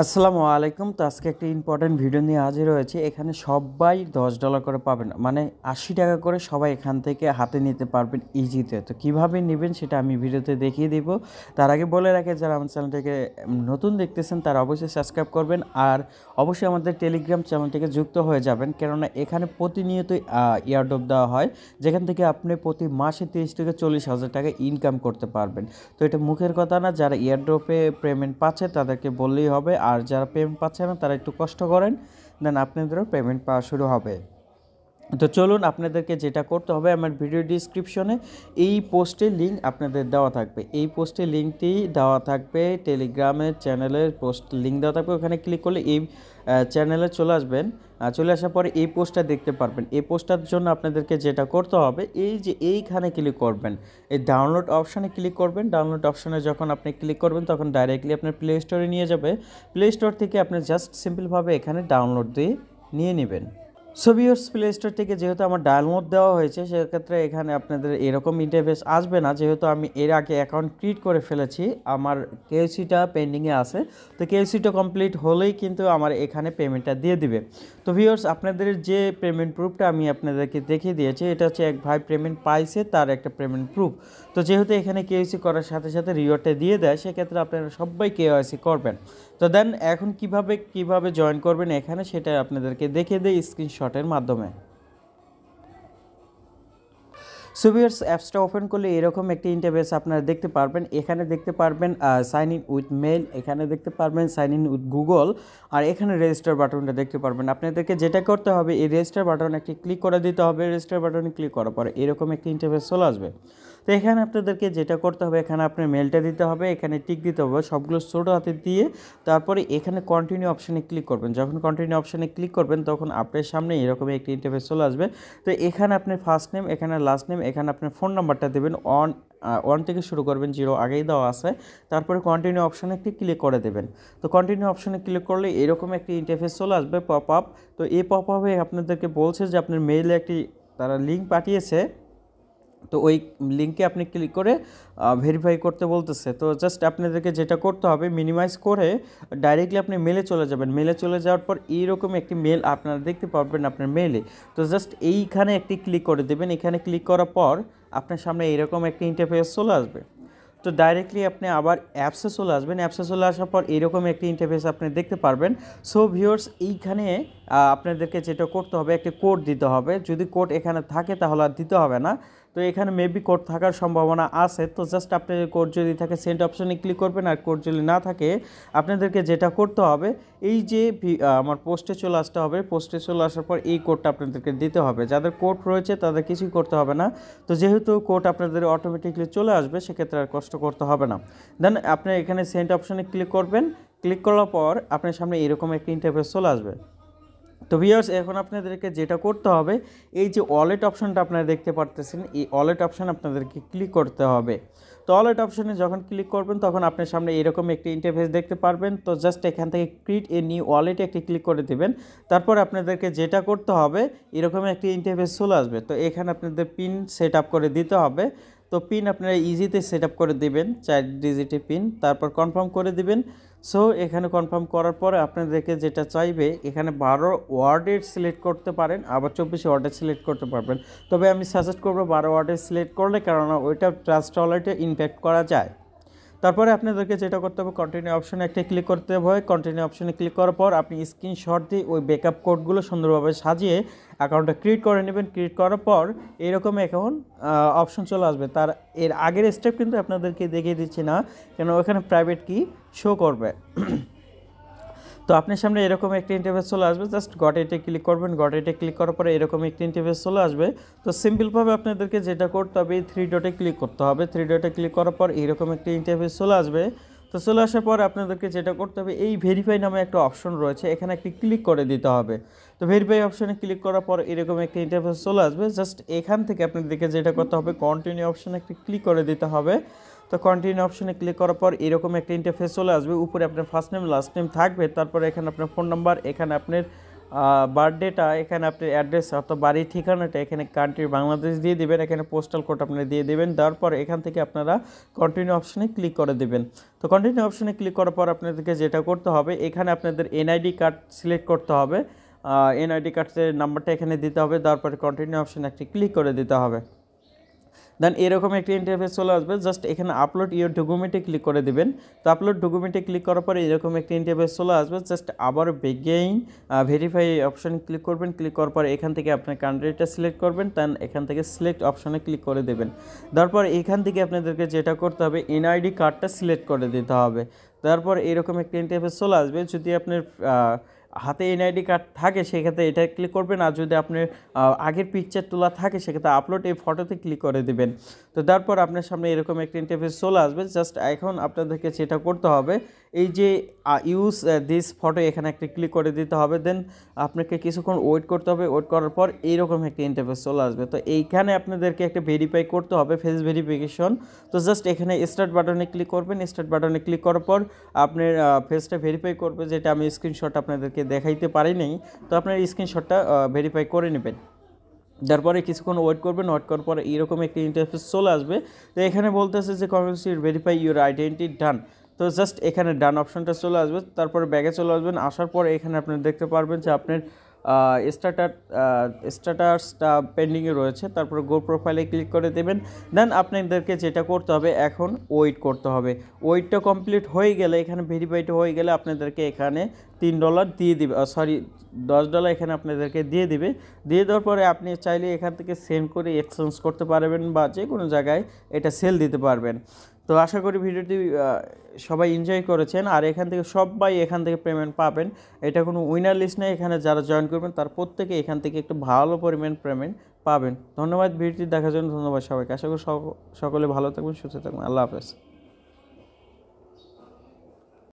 আসসালামু আলাইকুম তো আজকে একটা ইম্পর্টেন্ট ভিডিও নিয়ে হাজির হয়েছে এখানে সবাই দশ ডলার করে পাবেন মানে আশি টাকা করে সবাই এখান থেকে হাতে নিতে পারবেন ইজিতে তো কিভাবে নেবেন সেটা আমি ভিডিওতে দেখিয়ে দেব তার আগে বলে রাখে যারা আমার চ্যানেলটাকে নতুন দেখতেছেন তারা অবশ্যই সাবস্ক্রাইব করবেন আর অবশ্যই আমাদের টেলিগ্রাম চ্যানেলটিকে যুক্ত হয়ে যাবেন কেননা এখানে প্রতিনিয়তই ইয়ারডপ দেওয়া হয় যেখান থেকে আপনি প্রতি মাসে তিরিশ থেকে চল্লিশ হাজার টাকা ইনকাম করতে পারবেন তো এটা মুখের কথা না যারা ইয়ারডপে পেমেন্ট পাচ্ছে তাদেরকে বললেই হবে আর যারা পেমেন্ট পাচ্ছে না তারা একটু কষ্ট করেন দেন আপনাদেরও পেমেন্ট পাওয়া শুরু হবে তো চলুন আপনাদেরকে যেটা করতে হবে আমার ভিডিও ডিসক্রিপশনে এই পোস্টে লিঙ্ক আপনাদের দেওয়া থাকবে এই পোস্টে লিঙ্কটি দেওয়া থাকবে টেলিগ্রামের চ্যানেলের পোস্ট লিঙ্ক দেওয়া থাকবে ওখানে ক্লিক করলে এই চ্যানেলে চলে আসবেন চলে আসার পরে এই পোস্টটা দেখতে পারবেন এই পোস্টটার জন্য আপনাদেরকে যেটা করতে হবে এই যে এইখানে ক্লিক করবেন এই ডাউনলোড অপশানে ক্লিক করবেন ডাউনলোড অপশানে যখন আপনি ক্লিক করবেন তখন ডাইরেক্টলি আপনার প্লে স্টোরে নিয়ে যাবে প্লে স্টোর থেকে আপনি জাস্ট সিম্পলভাবে এখানে ডাউনলোড দিয়ে নিয়ে নেবেন সোভিওর্স প্লে স্টোর থেকে যেহেতু আমার ডায়াল মোড দেওয়া হয়েছে সেক্ষেত্রে এখানে আপনাদের এরকম ইন্টারভেস আসবে না যেহেতু আমি এর আগে অ্যাকাউন্ট ক্রিয়েট করে ফেলেছি আমার কেউসিটা পেন্ডিংয়ে আছে তো কেউসিটা কমপ্লিট হলেই কিন্তু আমার এখানে পেমেন্টটা দিয়ে দিবে তো ভিওর্স আপনাদের যে পেমেন্ট প্রুফটা আমি আপনাদেরকে দেখিয়ে দিয়েছি এটা হচ্ছে এক ভাই পেমেন্ট পাইছে তার একটা পেমেন্ট প্রুফ তো যেহেতু এখানে কেউসি করার সাথে সাথে রিওয়ার্ডটা দিয়ে দেয় সেক্ষেত্রে আপনারা সবাই কেওয়াইসি করবেন তো দেন এখন কিভাবে কিভাবে জয়েন করবেন এখানে সেটা আপনাদেরকে দেখে দেয় স্ক্রিনশটের মাধ্যমে সুবিয়ার্স অ্যাপসটা ওপেন করলে এরকম একটি ইন্টারভেস আপনারা দেখতে পারবেন এখানে দেখতে পারবেন সাইন ইন উইথ মেল এখানে দেখতে পারবেন সাইন ইন উইথ গুগল আর এখানে রেজিস্টার বাটনটা দেখতে পারবেন আপনাদেরকে যেটা করতে হবে এই রেজিস্টার বাটন একটি ক্লিক করে দিতে হবে রেজিস্টার বাটনে ক্লিক করার পরে এরকম একটি ইন্টারভেস চলে আসবে তো এখানে আপনাদেরকে যেটা করতে হবে এখানে আপনার মেলটা দিতে হবে এখানে টিক দিতে হবে সবগুলো ছোট হাতে দিয়ে তারপরে এখানে কন্টিনিউ অপশানে ক্লিক করবেন যখন কন্টিনিউ অপশানে ক্লিক করবেন তখন আপনার সামনে এরকম একটি ইন্টারভেস চলে আসবে তো এখানে আপনার ফার্স্ট নেম এখানে লাস্ট নেম এখানে আপনার ফোন নাম্বারটা দেবেন অন ওয়ান থেকে শুরু করবেন জিরো আগেই দেওয়া আছে তারপরে কন্টিনিউ অপশানে একটি ক্লিক করে দেবেন তো কন্টিনিউ অপশানে ক্লিক করলে এরকম একটি ইন্টারফেস চলে আসবে পপ আপ তো এই পপ আপে আপনাদেরকে বলছে যে আপনার মেইলে একটি তারা লিঙ্ক পাঠিয়েছে তো ওই লিঙ্কে আপনি ক্লিক করে ভেরিফাই করতে বলতেছে তো জাস্ট আপনাদেরকে যেটা করতে হবে মিনিমাইজ করে ডাইরেক্টলি আপনি মেলে চলে যাবেন মেলে চলে যাওয়ার পর এইরকম একটি মেল আপনারা দেখতে পারবেন আপনার মেলে তো জাস্ট এইখানে একটি ক্লিক করে দেবেন এখানে ক্লিক করার পর আপনার সামনে এরকম একটি ইন্টারফেস চলে আসবে তো ডাইরেক্টলি আপনি আবার অ্যাপসে চলে আসবেন অ্যাপসে চলে আসার পর এরকম একটি ইন্টারফেস আপনি দেখতে পারবেন সো ভিউয়ার্স এইখানে আপনাদেরকে যেটা করতে হবে একটি কোড দিতে হবে যদি কোড এখানে থাকে তাহলে আর দিতে হবে না তো এখানে মেবি কোড থাকার সম্ভাবনা আছে তো জাস্ট আপনি কোড যদি থাকে সেন্ট অপশানে ক্লিক করবেন আর কোড যদি না থাকে আপনাদেরকে যেটা করতে হবে এই যে আমার পোস্টে চলে আসতে হবে পোস্টে চলে আসার পর এই কোডটা আপনাদেরকে দিতে হবে যাদের কোড রয়েছে তাদের কিছুই করতে হবে না তো যেহেতু কোড আপনাদের অটোমেটিকলি চলে আসবে সেক্ষেত্রে আর কষ্ট করতে হবে না দেন আপনি এখানে সেন্ট অপশানে ক্লিক করবেন ক্লিক করার পর আপনার সামনে এরকম একটা ইন্টারফেস চলে আসবে তো ভিওর্স এখন আপনাদেরকে যেটা করতে হবে এই যে ওয়ালেট অপশানটা আপনারা দেখতে পারতেছেন এই ওয়ালেট অপশান আপনাদেরকে ক্লিক করতে হবে তো ওয়ালেট অপশানে যখন ক্লিক করবেন তখন আপনার সামনে এরকম একটি ইন্টারফেস দেখতে পারবেন তো জাস্ট এখান থেকে ক্রিট এ নিউ ওয়ালেটে একটি ক্লিক করে দেবেন তারপর আপনাদেরকে যেটা করতে হবে এরকম একটি ইন্টারফেস চলে আসবে তো এখানে আপনাদের পিন সেট আপ করে দিতে হবে তো পিন আপনারা ইজিতে সেট করে দেবেন চার ডিজিটে পিন তারপর কনফার্ম করে দিবেন সো এখানে কনফার্ম করার পরে আপনাদেরকে যেটা চাইবে এখানে বারো ওয়ার্ডের সিলেক্ট করতে পারেন আবার চব্বিশ ওয়ার্ডের সিলেক্ট করতে পারবেন তবে আমি সাজেস্ট করবো বারো ওয়ার্ডের সিলেক্ট করলে কেননা ওইটা ট্রাস্ট ওয়ালেটে ইনফ্যাক্ট করা যায় তারপরে আপনাদেরকে যেটা করতে হবে কন্টিনিউ অপশানে একটা ক্লিক করতে হবে কন্টিনিউ অপশানে ক্লিক করার পর আপনি স্ক্রিনশট দিয়ে ওই ব্যাকআপ কোডগুলো সুন্দরভাবে সাজিয়ে অ্যাকাউন্টটা ক্রিয়েট করে নেবেন ক্রিয়েট করার পর এরকম এখন অপশন চলে আসবে তার এর আগের স্টেপ কিন্তু আপনাদেরকে দেখিয়ে দিচ্ছি না কেন ওখানে প্রাইভেট কি শো করবে তো আপনার সামনে এরকম একটি ইন্টারভেস চলে আসবে জাস্ট গট এটে ক্লিক করবেন গট এটে ক্লিক করার পরে এরকম একটি ইন্টারভেস চলে আসবে তো সিম্পলভাবে আপনাদেরকে যেটা করতে হবে এই থ্রি ডটে ক্লিক করতে হবে থ্রি ডটে ক্লিক করার পর এরকম একটি ইন্টারভেস চলে আসবে তো চলে আসার পর আপনাদেরকে যেটা করতে হবে এই ভেরিফাই নামে একটা অপশন রয়েছে এখানে একটি ক্লিক করে দিতে হবে তো ভেরিফাই অপশনে ক্লিক করার পর এরকম একটা ইন্টারভেস চলে আসবে জাস্ট এখান থেকে আপনাদেরকে যেটা করতে হবে কন্টিনিউ অপশানে একটি ক্লিক করে দিতে হবে তো কন্টিনিউ অপশানে ক্লিক করার পর এরকম একটা ইন্টারফেস চলে আসবে উপরে আপনার ফার্স্ট নেম লাস্ট নেম থাকবে তারপরে এখানে আপনার ফোন নাম্বার এখানে আপনার বার্থডেটা এখানে আপনি অ্যাড্রেস অর্থাৎ বাড়ির ঠিকানাটা এখানে কান্ট্রি বাংলাদেশ দিয়ে দেবেন এখানে পোস্টাল কোড আপনি দিয়ে দেবেন তারপর এখান থেকে আপনারা কন্টিনিউ অপশানে ক্লিক করে দেবেন তো কন্টিনিউ অপশানে ক্লিক করার পর আপনাদেরকে যেটা করতে হবে এখানে আপনাদের এনআইডি কার্ড সিলেক্ট করতে হবে এনআইডি কার্ডের নাম্বারটা এখানে দিতে হবে তারপরে কন্টিনিউ অপশানে একটি ক্লিক করে দিতে হবে দেন এরকম একটি ইন্টারফেস চলে আসবে জাস্ট এখানে আপলোড ইয়ার ডকুমেন্টে ক্লিক করে দেবেন তো আপলোড ডকুমেন্টে ক্লিক করার পরে এরকম একটি ইন্টারফেস চলে আসবে জাস্ট আবার বেগেইন ভেরিফাই অপশন ক্লিক করবেন ক্লিক করার পর এখান থেকে আপনার কান্ট্রিটা সিলেক্ট করবেন দেন এখান থেকে সিলেক্ট অপশানে ক্লিক করে দেবেন তারপর এখান থেকে আপনাদেরকে যেটা করতে হবে এনআইডি কার্ডটা সিলেক্ট করে দিতে হবে তারপর এরকম একটি ইন্টারফেস চলে আসবে যদি আপনার হাতে এনআইডি কার্ড থাকে সেক্ষেত্রে এটা ক্লিক করবেন আর যদি আপনার আগের পিকচার তোলা থাকে সেক্ষেত্রে আপলোড এই ফটোতে ক্লিক করে দেবেন তো তারপর আপনার সামনে এরকম একটা ইন্টারফেস চলে আসবে জাস্ট এখন আপনাদেরকে সেটা করতে হবে এই যে ইউজ দিস ফটো এখানে একটা ক্লিক করে দিতে হবে দেন আপনাকে কিছুক্ষণ ওয়েট করতে হবে ওয়েট করার পর এইরকম একটা ইন্টারফেস চলে আসবে তো এইখানে আপনাদেরকে একটা ভেরিফাই করতে হবে ফেস ভেরিফিকেশন তো জাস্ট এখানে স্টার্ট বাটনে ক্লিক করবেন স্টার্ট বাটনে ক্লিক করার পর আপনার ফেসটা ভেরিফাই করবে যেটা আমি স্ক্রিনশট আপনাদেরকে দেখাইতে পারি নাই তো আপনার স্ক্রিনশটটা ভেরিফাই করে নেবেন তারপরে কিছুক্ষণ ওয়েট করবেন ওয়েট করার পরে এরকম একটি ইন্টারফেস চলে আসবে তো এখানে বলতেছে যে কমিউনিটির ভেরিফাই ইউর আইডেন্টি ডান তো জাস্ট এখানে ডান অপশানটা চলে আসবে তারপরে ব্যাগে চলে আসবেন আসার পর এখানে আপনি দেখতে পারবেন যে আপনার স্টার্টার স্ট্যাটাসটা পেন্ডিংয়ে রয়েছে তারপর গো প্রোফাইলে ক্লিক করে দেবেন দেন আপনাদেরকে যেটা করতে হবে এখন ওয়েট করতে হবে ওয়েটটা কমপ্লিট হয়ে গেলে এখানে ভেরিফাইড হয়ে গেলে আপনাদেরকে এখানে তিন ডলার দিয়ে দিবে সরি দশ ডলার এখানে আপনাদেরকে দিয়ে দিবে দিয়ে দেওয়ার পরে আপনি চাইলে এখান থেকে সেন্ড করে এক্সচেঞ্জ করতে পারবেন বা যে কোনো জায়গায় এটা সেল দিতে পারবেন তো আশা করি ভিডিওটি সবাই এনজয় করেছেন আর এখান থেকে সবাই এখান থেকে পেমেন্ট পাবেন এটা কোনো উইনার লিস্ট নেই এখানে যারা জয়েন করবেন তার প্রত্যেকে এখান থেকে একটু ভালো পরিমাণ পেমেন্ট পাবেন ধন্যবাদ ভিডিওটি দেখার জন্য ধন্যবাদ সবাইকে আশা করি সকলে ভালো থাকবেন সুস্থ থাকবেন আল্লাহ হাফেজ